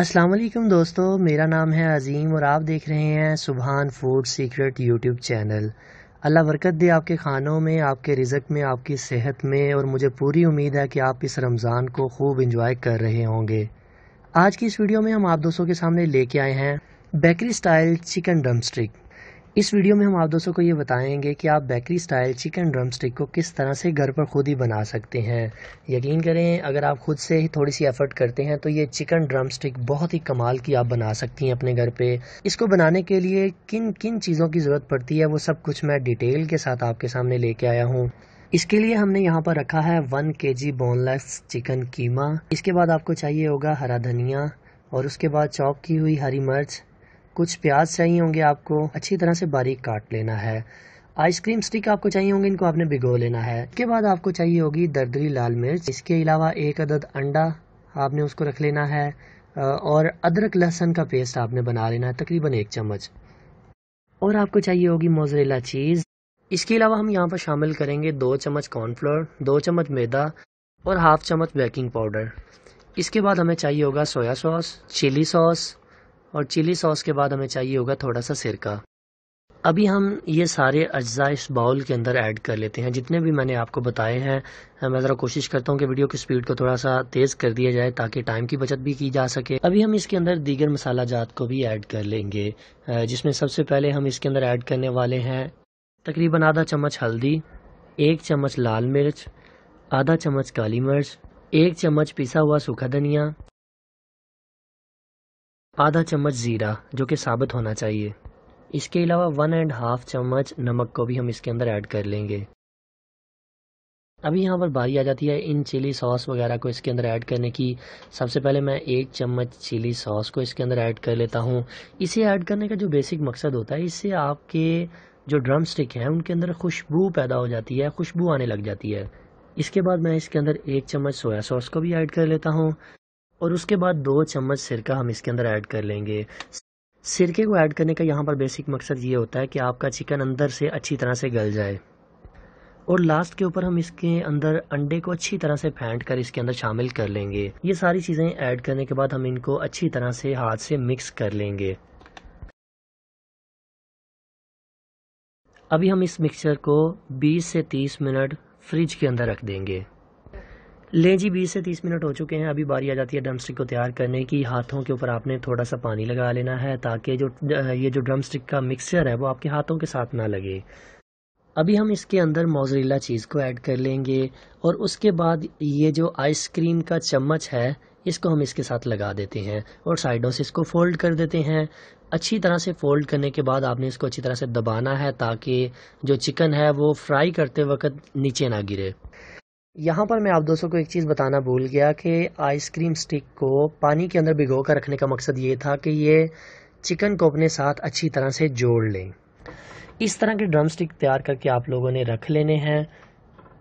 अस्सलाम वालेकुम दोस्तों मेरा नाम है अजीम और आप देख रहे हैं Subhan food secret YouTube channel अल्लाह बरकत दे आपके खानों में आपके रिजक में आपकी सेहत में और मुझे पूरी उम्मीद है कि आप इस रमज़ान को खूब इंजॉय कर रहे होंगे आज की इस वीडियो में हम आप दोस्तों के सामने लेके आए हैं बेकरी स्टाइल चिकन ड्रमस्टिक इस वीडियो में हम आप दोस्तों को ये बताएंगे कि आप bakery style chicken drumstick को किस तरह से घर पर खुद ही बना सकते हैं यकीन करें अगर आप खुद से ही थोड़ी सी एफर्ट करते हैं तो ये चिकन ड्रम स्टिक बहुत ही कमाल की आप बना सकती हैं अपने घर पे इसको बनाने के लिए किन किन चीज़ों की ज़रूरत पड़ती है वो सब कुछ मैं डिटेल के साथ आपके सामने लेके आया हूँ इसके लिए हमने यहाँ पर रखा है वन के जी बोनलेस चिकन कीमा इसके बाद आपको चाहिए होगा हरा धनिया और उसके बाद चॉप की हुई हरी मिर्च कुछ प्याज चाहिए होंगे आपको अच्छी तरह से बारीक काट लेना है आइसक्रीम स्टिक आपको चाहिए होंगे इनको आपने भिगो लेना है इसके बाद आपको चाहिए होगी दरदरी लाल मिर्च इसके अलावा एक अदद अंडा आपने उसको रख लेना है और अदरक लहसन का पेस्ट आपने बना लेना है तकरीबन एक चम्मच और आपको चाहिए होगी मोजरेला चीज़ इसके अलावा हम यहाँ पर शामिल करेंगे दो चम्मच कॉर्नफ्लोर दो चम्मच मैदा और हाफ चम्मच बेकिंग पाउडर इसके बाद हमें चाहिए होगा सोया सॉस चिली सॉस और चिली सॉस के बाद हमें चाहिए होगा थोड़ा सा सिरका अभी हम ये सारे अज्जा इस बाउल के अंदर ऐड कर लेते हैं जितने भी मैंने आपको बताए हैं मैं ज़रा कोशिश करता हूँ कि वीडियो की स्पीड को थोड़ा सा तेज़ कर दिया जाए ताकि टाइम की बचत भी की जा सके अभी हम इसके अंदर दीगर मसाला जात को भी ऐड कर लेंगे जिसमें सबसे पहले हम इसके अंदर ऐड करने वाले हैं तकरीबन आधा चम्मच हल्दी एक चम्मच लाल मिर्च आधा चम्मच काली मिर्च एक चम्मच पिसा हुआ सूखा धनिया आधा चम्मच ज़ीरा जो कि साबित होना चाहिए इसके अलावा वन एंड हाफ चम्मच नमक को भी हम इसके अंदर ऐड कर लेंगे अभी यहाँ पर बारी आ जाती है इन चिली सॉस वगैरह को इसके अंदर ऐड करने की सबसे पहले मैं एक चम्मच चिली सॉस को इसके अंदर ऐड कर लेता हूँ इसे ऐड करने का जो बेसिक मकसद होता है इससे आपके जो ड्रम स्टिक हैं उनके अंदर खुशबू पैदा हो जाती है खुशबू आने लग जाती है इसके बाद मैं इसके अंदर एक चम्मच सोया सॉस को भी ऐड कर लेता हूँ और उसके बाद दो चम्मच सिरका हम इसके अंदर ऐड कर लेंगे सिरके को ऐड करने का यहाँ पर बेसिक मकसद ये होता है कि आपका चिकन अंदर से अच्छी तरह से गल जाए और लास्ट के ऊपर हम इसके अंदर अंडे को अच्छी तरह से फेंट कर इसके अंदर शामिल कर लेंगे ये सारी चीज़ें ऐड करने के बाद हम इनको अच्छी तरह से हाथ से मिक्स कर लेंगे अभी हम इस मिक्सचर को 20 से 30 मिनट फ्रिज के अंदर रख देंगे लें जी बीस से तीस मिनट हो चुके हैं अभी बारी आ जाती है ड्रम स्टिक को तैयार करने की हाथों के ऊपर आपने थोड़ा सा पानी लगा लेना है ताकि जो ये जो ड्रम स्टिक का मिक्सचर है वो आपके हाथों के साथ ना लगे अभी हम इसके अंदर मोजरीला चीज़ को ऐड कर लेंगे और उसके बाद ये जो आइसक्रीम का चम्मच है इसको हम इसके साथ लगा देते हैं और साइडों से इसको फोल्ड कर देते हैं अच्छी तरह से फोल्ड करने के बाद आपने इसको अच्छी तरह से दबाना है ताकि जो चिकन है वो फ्राई करते वक्त नीचे ना गिरे यहाँ पर मैं आप दोस्तों को एक चीज़ बताना भूल गया कि आइसक्रीम स्टिक को पानी के अंदर भिगो कर रखने का मकसद ये था कि ये चिकन को अपने साथ अच्छी तरह से जोड़ लें इस तरह के ड्रम स्टिक तैयार करके आप लोगों ने रख लेने हैं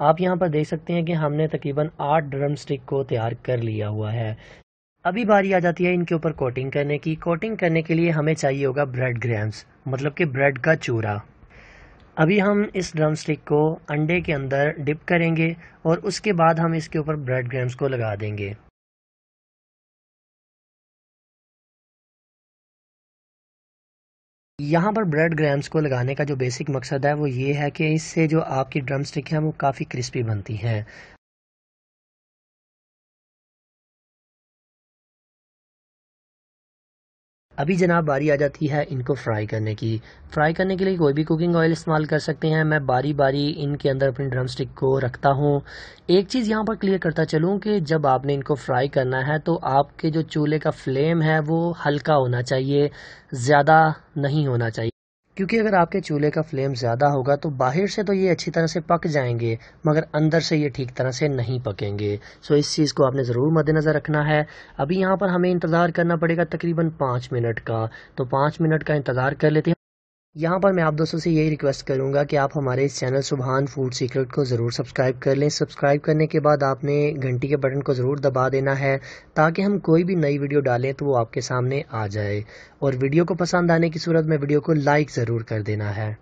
आप यहाँ पर देख सकते हैं कि हमने तकरीबन आठ ड्रम स्टिक को तैयार कर लिया हुआ है अभी बारी आ जाती है इनके ऊपर कोटिंग करने की कोटिंग करने के लिए हमें चाहिए होगा ब्रेड ग्रैम्स मतलब कि ब्रेड का चूरा अभी हम इस ड्रम स्टिक को अंडे के अंदर डिप करेंगे और उसके बाद हम इसके ऊपर ब्रेड ग्राम्स को लगा देंगे यहाँ पर ब्रेड ग्राम्स को लगाने का जो बेसिक मकसद है वो ये है कि इससे जो आपकी ड्रम स्टिक है वो काफ़ी क्रिस्पी बनती हैं अभी जनाब बारी आ जाती है इनको फ्राई करने की फ्राई करने के लिए कोई भी कुकिंग ऑयल इस्तेमाल कर सकते हैं मैं बारी बारी इनके अंदर अपनी ड्रम स्टिक को रखता हूँ एक चीज़ यहाँ पर क्लियर करता चलूँ कि जब आपने इनको फ्राई करना है तो आपके जो चूल्हे का फ्लेम है वो हल्का होना चाहिए ज़्यादा नहीं होना चाहिए क्योंकि अगर आपके चूल्हे का फ्लेम ज़्यादा होगा तो बाहर से तो ये अच्छी तरह से पक जाएंगे मगर अंदर से ये ठीक तरह से नहीं पकेंगे सो इस चीज़ को आपने ज़रूर मद्देनज़र रखना है अभी यहाँ पर हमें इंतज़ार करना पड़ेगा तकरीबन पांच मिनट का तो पांच मिनट का इंतज़ार कर लेते हैं यहाँ पर मैं आप दोस्तों से यही रिक्वेस्ट करूँगा कि आप हमारे इस चैनल सुबहान फूड सीक्रेट को ज़रूर सब्सक्राइब कर लें सब्सक्राइब करने के बाद आपने घंटी के बटन को ज़रूर दबा देना है ताकि हम कोई भी नई वीडियो डालें तो वो आपके सामने आ जाए और वीडियो को पसंद आने की सूरत में वीडियो को लाइक ज़रूर कर देना है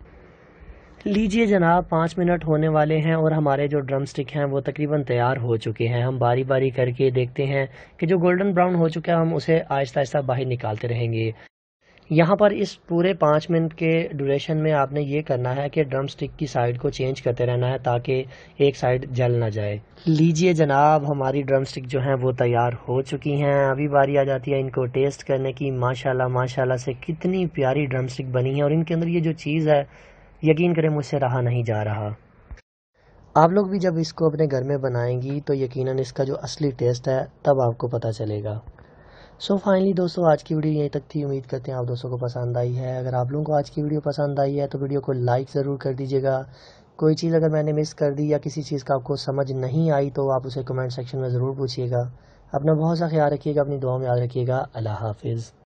लीजिए जनाब पाँच मिनट होने वाले हैं और हमारे जो ड्रम स्टिक हैं वो तकरीबन तैयार हो चुके हैं हम बारी बारी करके देखते हैं कि जो गोल्डन ब्राउन हो चुका है हम उसे आहिस्ता आहिस्ता बाहर निकालते रहेंगे यहाँ पर इस पूरे पाँच मिनट के ड्यूरेशन में आपने ये करना है कि ड्रम स्टिक की साइड को चेंज करते रहना है ताकि एक साइड जल ना जाए लीजिए जनाब हमारी ड्रम स्टिक जो हैं वो तैयार हो चुकी हैं अभी बारी आ जाती है इनको टेस्ट करने की माशाल्लाह माशाल्लाह से कितनी प्यारी ड्रम स्टिक बनी है और इनके अंदर ये जो चीज़ है यकीन करें मुझसे रहा नहीं जा रहा आप लोग भी जब इसको अपने घर में बनाएंगी तो यकीनन इसका जो असली टेस्ट है तब आपको पता चलेगा सो so फाइनली दोस्तों आज की वीडियो यहीं तक थी उम्मीद करते हैं आप दोस्तों को पसंद आई है अगर आप लोगों को आज की वीडियो पसंद आई है तो वीडियो को लाइक ज़रूर कर दीजिएगा कोई चीज़ अगर मैंने मिस कर दी या किसी चीज़ का आपको समझ नहीं आई तो आप उसे कमेंट सेक्शन में ज़रूर पूछिएगा अपना बहुत सा ख्याल रखिएगा अपनी दुआ में याद रखिएगा अल्लाह हाफिज़